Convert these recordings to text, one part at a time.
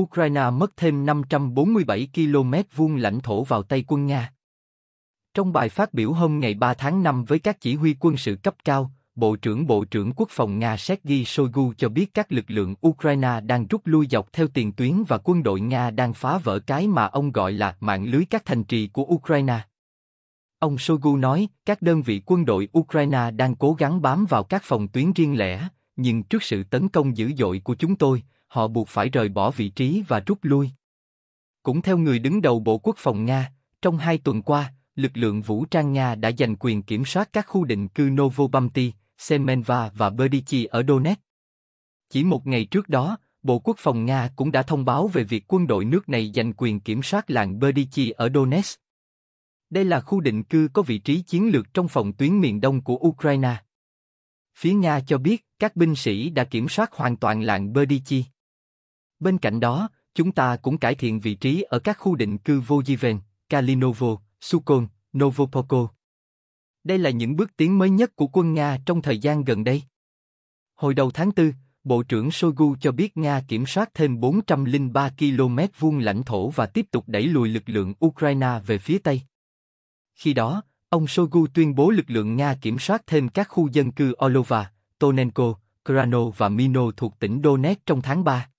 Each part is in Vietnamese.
Ukraine mất thêm 547 km vuông lãnh thổ vào tay quân Nga. Trong bài phát biểu hôm ngày 3 tháng 5 với các chỉ huy quân sự cấp cao, Bộ trưởng Bộ trưởng Quốc phòng Nga Sergei Shoigu cho biết các lực lượng Ukraine đang rút lui dọc theo tiền tuyến và quân đội Nga đang phá vỡ cái mà ông gọi là mạng lưới các thành trì của Ukraine. Ông Shoigu nói, các đơn vị quân đội Ukraine đang cố gắng bám vào các phòng tuyến riêng lẻ, nhưng trước sự tấn công dữ dội của chúng tôi, họ buộc phải rời bỏ vị trí và rút lui. Cũng theo người đứng đầu Bộ Quốc phòng Nga, trong hai tuần qua, lực lượng vũ trang Nga đã giành quyền kiểm soát các khu định cư Novobamty, Semenva và Berdichi ở Donetsk. Chỉ một ngày trước đó, Bộ Quốc phòng Nga cũng đã thông báo về việc quân đội nước này giành quyền kiểm soát làng Berdichi ở Donetsk. Đây là khu định cư có vị trí chiến lược trong phòng tuyến miền đông của Ukraine. Phía Nga cho biết các binh sĩ đã kiểm soát hoàn toàn làng Berdichi. Bên cạnh đó, chúng ta cũng cải thiện vị trí ở các khu định cư Vojiven, Kalinovo, Sukon, Novopolko. Đây là những bước tiến mới nhất của quân Nga trong thời gian gần đây. Hồi đầu tháng 4, Bộ trưởng Shoigu cho biết Nga kiểm soát thêm 403 km vuông lãnh thổ và tiếp tục đẩy lùi lực lượng Ukraine về phía Tây. Khi đó, ông Shoigu tuyên bố lực lượng Nga kiểm soát thêm các khu dân cư Olova, Tonenko, Krano và Mino thuộc tỉnh Donetsk trong tháng 3.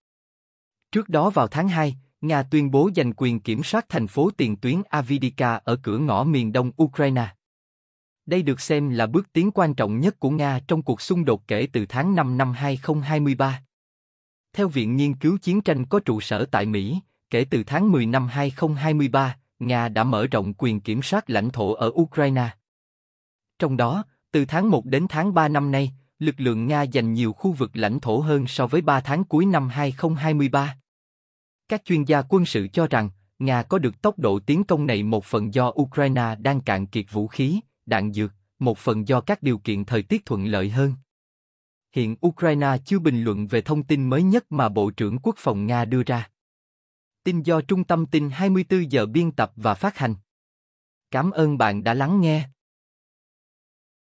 Trước đó vào tháng 2, Nga tuyên bố giành quyền kiểm soát thành phố tiền tuyến Avdivka ở cửa ngõ miền đông Ukraine. Đây được xem là bước tiến quan trọng nhất của Nga trong cuộc xung đột kể từ tháng 5 năm 2023. Theo Viện Nghiên cứu Chiến tranh có trụ sở tại Mỹ, kể từ tháng 10 năm 2023, Nga đã mở rộng quyền kiểm soát lãnh thổ ở Ukraine. Trong đó, từ tháng 1 đến tháng 3 năm nay, lực lượng Nga giành nhiều khu vực lãnh thổ hơn so với 3 tháng cuối năm 2023. Các chuyên gia quân sự cho rằng, Nga có được tốc độ tiến công này một phần do Ukraine đang cạn kiệt vũ khí, đạn dược, một phần do các điều kiện thời tiết thuận lợi hơn. Hiện Ukraine chưa bình luận về thông tin mới nhất mà Bộ trưởng Quốc phòng Nga đưa ra. Tin do Trung tâm tin 24 giờ biên tập và phát hành. Cảm ơn bạn đã lắng nghe.